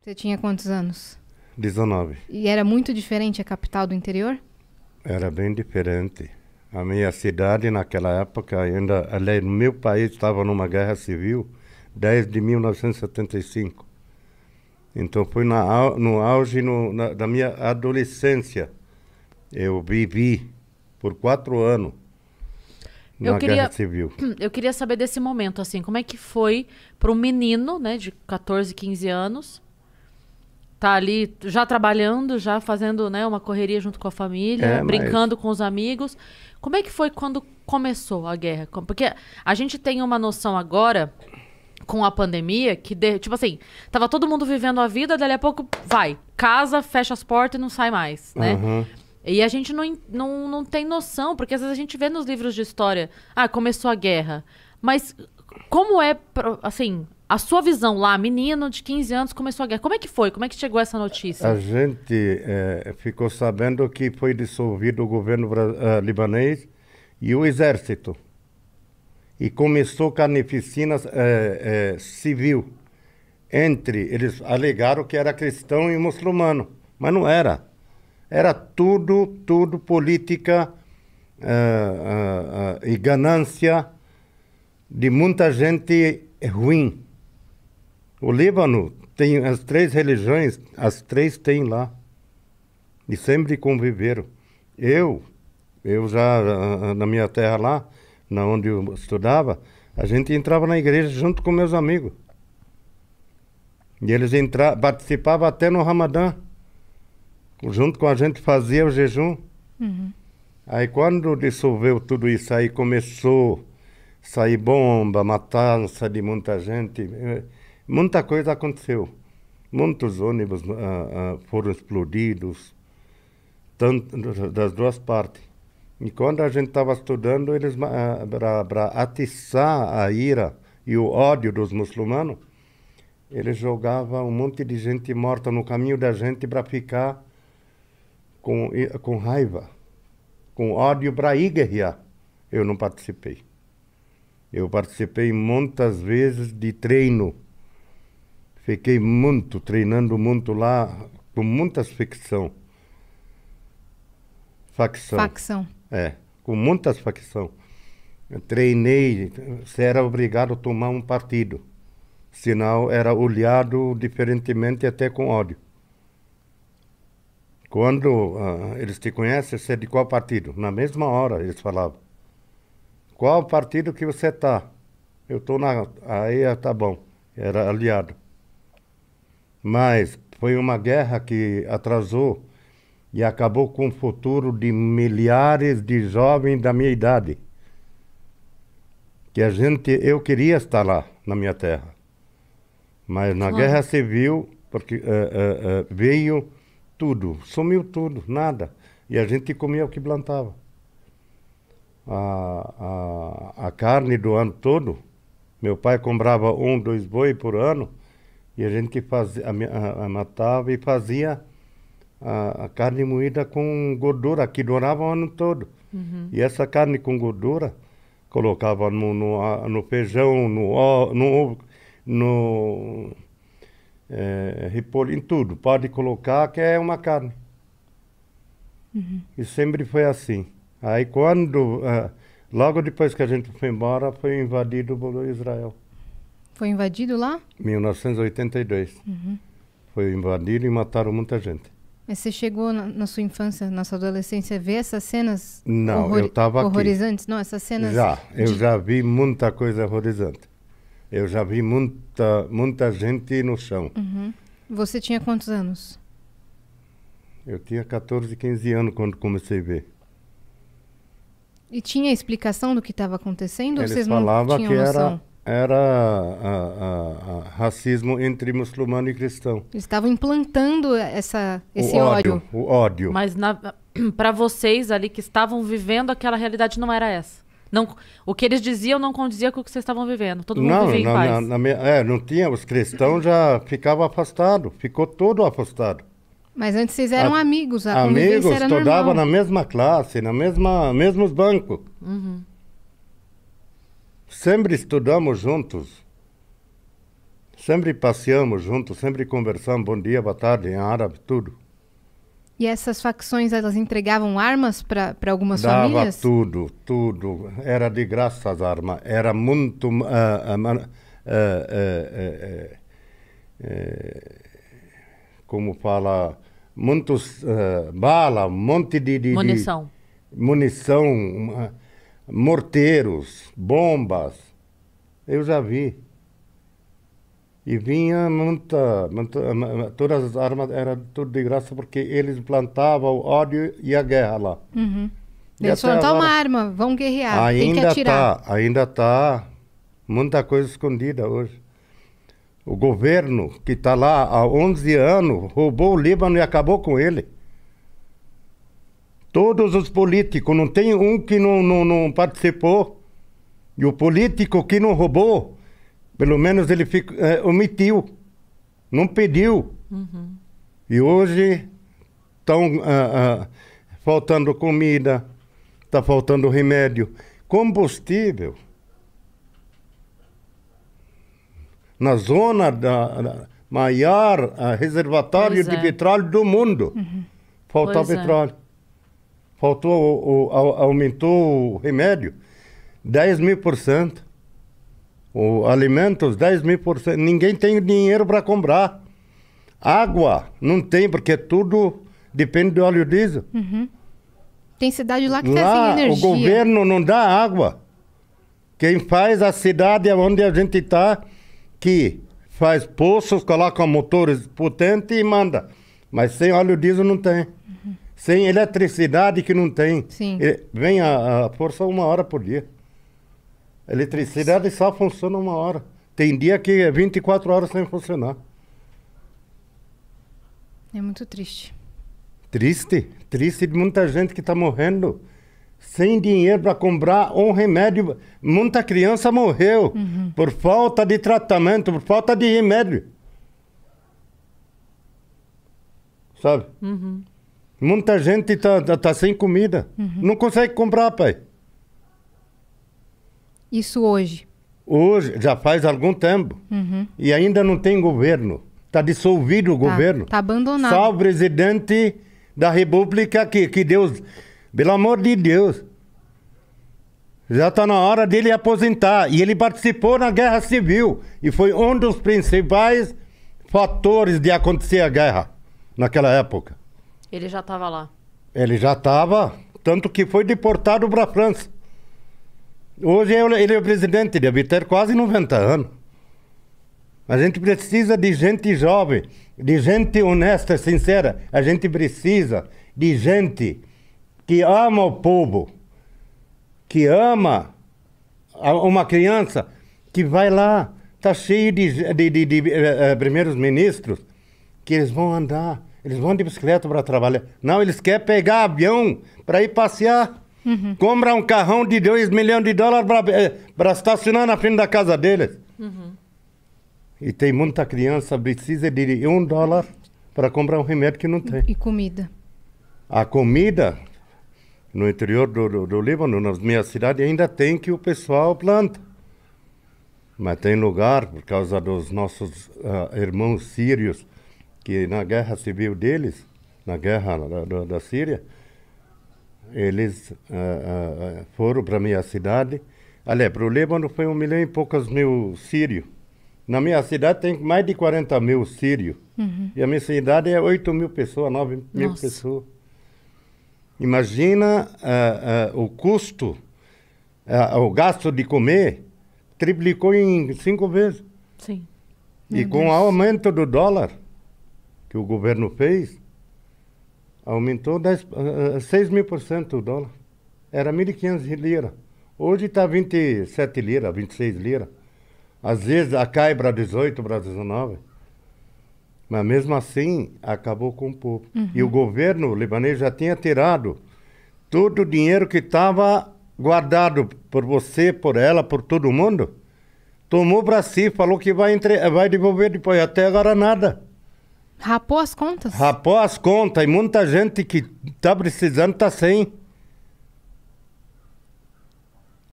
Você tinha quantos anos? 19. E era muito diferente a capital do interior? Era bem diferente. A minha cidade, naquela época, ainda, aliás, meu país estava numa guerra civil desde 1975. Então foi na, no auge no, na, da minha adolescência. Eu vivi por quatro anos na eu queria, guerra civil. Eu queria saber desse momento, assim, como é que foi para um menino, né, de 14, 15 anos, tá ali já trabalhando, já fazendo né, uma correria junto com a família, é, brincando mas... com os amigos. Como é que foi quando começou a guerra? Porque a gente tem uma noção agora com a pandemia que, de, tipo assim, tava todo mundo vivendo a vida, dali a pouco vai, casa, fecha as portas e não sai mais, né? Uhum. E a gente não, não, não tem noção, porque às vezes a gente vê nos livros de história, ah, começou a guerra. Mas como é, assim, a sua visão lá, menino de 15 anos, começou a guerra. Como é que foi? Como é que chegou essa notícia? A gente é, ficou sabendo que foi dissolvido o governo uh, libanês e o exército. E começou carnificina eh, civil. Entre, eles alegaram que era cristão e muçulmano, mas não era. Era tudo, tudo política uh, uh, e ganância de muita gente ruim o Líbano tem as três religiões, as três têm lá. E sempre conviveram. Eu, eu já ah, na minha terra lá, na onde eu estudava, a gente entrava na igreja junto com meus amigos. E eles participavam até no Ramadã. Junto com a gente fazia o jejum. Uhum. Aí quando dissolveu tudo isso, aí começou a sair bomba, matança de muita gente. Muita coisa aconteceu. Muitos ônibus ah, ah, foram explodidos, tanto, das duas partes. E quando a gente estava estudando, eles ah, para atiçar a ira e o ódio dos muçulmanos, eles jogavam um monte de gente morta no caminho da gente para ficar com, com raiva, com ódio para ir guerrear. Eu não participei. Eu participei muitas vezes de treino Fiquei muito, treinando muito lá, com muitas ficção. Facção. Facção. É, com muitas facção. Eu treinei, você era obrigado a tomar um partido. Senão era olhado diferentemente até com ódio. Quando uh, eles te conhecem, você é de qual partido? Na mesma hora eles falavam. Qual partido que você tá? Eu tô na. Aí ah, tá bom. Era aliado mas foi uma guerra que atrasou e acabou com o futuro de milhares de jovens da minha idade. Que a gente, eu queria estar lá na minha terra, mas na guerra civil, porque uh, uh, uh, veio tudo, sumiu tudo, nada, e a gente comia o que plantava. A, a, a carne do ano todo, meu pai comprava um, dois boi por ano e a gente que fazia, a, a, matava e fazia a, a, carne moída com gordura, que durava o ano todo. Uhum. E essa carne com gordura colocava no, no, no feijão, no, no, no é, repolho, em tudo. Pode colocar que é uma carne. Uhum. E sempre foi assim. Aí quando, uh, logo depois que a gente foi embora, foi invadido Israel. Foi invadido lá? 1982. Uhum. Foi invadido e mataram muita gente. Mas você chegou na, na sua infância, na sua adolescência, a ver essas cenas Não, horror... eu estava horrorizantes? Aqui. Não, essas cenas. Já, eu de... já vi muita coisa horrorizante. Eu já vi muita, muita gente no chão. Uhum. Você tinha quantos anos? Eu tinha 14, 15 anos quando comecei a ver. E tinha explicação do que estava acontecendo? Eles falavam que noção? era era a, a, a racismo entre muçulmano e cristão. Eles estavam implantando essa, esse o ódio, ódio, O ódio. Mas para vocês ali que estavam vivendo, aquela realidade não era essa. Não, o que eles diziam não condizia com o que vocês estavam vivendo. Todo mundo não, vivia em paz. Na, na, é, não tinha. Os cristãos já ficavam afastados. Ficou todo afastado. Mas antes vocês eram a, amigos. A amigos, estudavam na mesma classe, na mesma mesmos bancos. Uhum. Sempre estudamos juntos. Sempre passeamos juntos, sempre conversamos, bom dia, boa tarde, em árabe, tudo. E essas facções, elas entregavam armas para algumas Dava famílias? Dava tudo, tudo. Era de graça as armas. Era muito... Uh, uh, uh, como fala... Muitos... Eh, bala, um monte de... de munição. De munição morteiros, bombas. Eu já vi. E vinha muita, muita, todas as armas eram tudo de graça porque eles plantavam o ódio e a guerra lá. Uhum. E eles uma arma, vão guerrear, ainda tem que tá, atirar. Tá, ainda está muita coisa escondida hoje. O governo que está lá há 11 anos roubou o Líbano e acabou com ele. Todos os políticos, não tem um que não, não, não participou. E o político que não roubou, pelo menos ele fico, é, omitiu, não pediu. Uhum. E hoje estão ah, ah, faltando comida, está faltando remédio, combustível. Na zona da, da maior ah, reservatório de é. petróleo do mundo, uhum. falta pois é. petróleo. É faltou, o, o, aumentou o remédio 10 mil por cento. O alimentos 10 mil por cento. Ninguém tem dinheiro para comprar. Água não tem, porque tudo depende do óleo diesel. Uhum. Tem cidade lá que lá, tá sem assim, energia. O governo não dá água. Quem faz a cidade é onde a gente está, que faz poços, coloca motores potentes e manda. Mas sem óleo diesel não tem sem eletricidade que não tem. Sim. É, vem a, a força uma hora por dia. eletricidade só funciona uma hora. Tem dia que é 24 horas sem funcionar. É muito triste. Triste? Triste de muita gente que está morrendo sem dinheiro para comprar um remédio. Muita criança morreu uhum. por falta de tratamento, por falta de remédio. Sabe? Uhum. Muita gente tá, tá, tá sem comida. Uhum. Não consegue comprar, pai. Isso hoje? Hoje, já faz algum tempo. Uhum. E ainda não tem governo. Está dissolvido o tá, governo. Está abandonado. Só o presidente da República que, que Deus. Pelo amor de Deus. Já está na hora dele aposentar. E ele participou na guerra civil. E foi um dos principais fatores de acontecer a guerra naquela época. Ele já estava lá. Ele já estava, tanto que foi deportado para a França. Hoje é ele é o presidente Ele Abiter, quase 90 anos. A gente precisa de gente jovem, de gente honesta, sincera. A gente precisa de gente que ama o povo, que ama uma criança, que vai lá, está cheio de, de, de, de eh, eh, primeiros ministros, que eles vão andar eles vão de bicicleta para trabalhar. Não, eles querem pegar avião para ir passear. Uhum. Comprar um carrão de 2 milhões de dólares para eh, estacionar na frente da casa deles. Uhum. E tem muita criança precisa de um dólar para comprar um remédio que não tem. E comida. A comida no interior do, do, do Líbano, nas minhas cidades, ainda tem que o pessoal planta. Mas tem lugar, por causa dos nossos uh, irmãos sírios, que na guerra civil deles, na guerra da, da, da Síria, eles uh, uh, foram para minha cidade. Aliás, para o Líbano foi um milhão e poucos mil sírios. Na minha cidade tem mais de 40 mil sírios. Uhum. E a minha cidade é 8 mil pessoas, 9 Nossa. mil pessoas. Imagina uh, o custo, o gasto de comer triplicou em cinco vezes. Sim. Meu e Deus. com o aumento do dólar, que o governo fez, aumentou 10, 6 ah, ah, mil por cento o dólar. Era 1.500 lira. Hoje está 27 lira, 26 lira. Às vezes a cai para 18, para 19. Mas mesmo assim, acabou com o povo. Uhum. E o governo libanês já tinha tirado todo o dinheiro que estava guardado por você, por ela, por todo mundo. Tomou para si, falou que vai, entre... vai devolver depois. Até agora nada. Rapou as contas? Rapou as contas e muita gente que tá precisando tá sem.